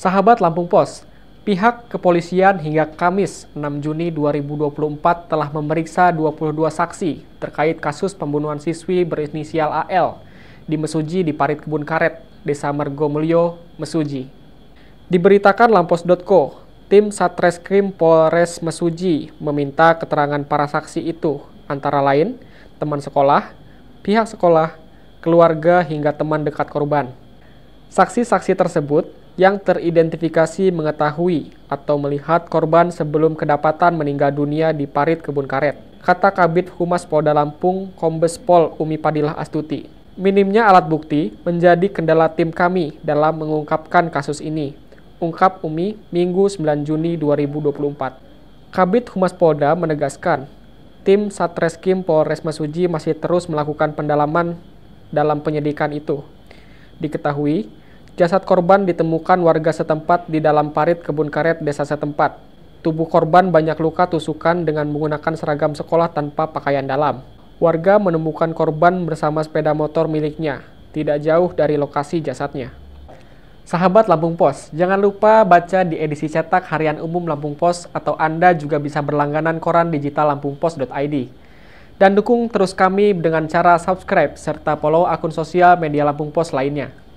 Sahabat Lampung Pos, pihak kepolisian hingga Kamis 6 Juni 2024 telah memeriksa 22 saksi terkait kasus pembunuhan siswi berinisial AL di Mesuji di Parit Kebun Karet, Desa Mergomulyo, Mesuji. Diberitakan Lampos.co, tim Satreskrim Polres Mesuji meminta keterangan para saksi itu, antara lain teman sekolah, pihak sekolah, keluarga hingga teman dekat korban. Saksi-saksi tersebut yang teridentifikasi mengetahui atau melihat korban sebelum kedapatan meninggal dunia di parit kebun karet. Kata Kabit Humas Polda Lampung, Kombes Pol Umi Padilah Astuti. Minimnya alat bukti menjadi kendala tim kami dalam mengungkapkan kasus ini. Ungkap Umi, Minggu 9 Juni 2024. Kabit Humas Polda menegaskan, tim Satreskrim Polres Mesuji masih terus melakukan pendalaman dalam penyidikan itu. Diketahui, Jasad korban ditemukan warga setempat di dalam parit kebun karet desa setempat. Tubuh korban banyak luka tusukan dengan menggunakan seragam sekolah tanpa pakaian dalam. Warga menemukan korban bersama sepeda motor miliknya, tidak jauh dari lokasi jasadnya. Sahabat Lampung Pos, jangan lupa baca di edisi cetak harian umum Lampung Pos atau Anda juga bisa berlangganan koran digital lampungpos.id. Dan dukung terus kami dengan cara subscribe serta follow akun sosial media Lampung Pos lainnya.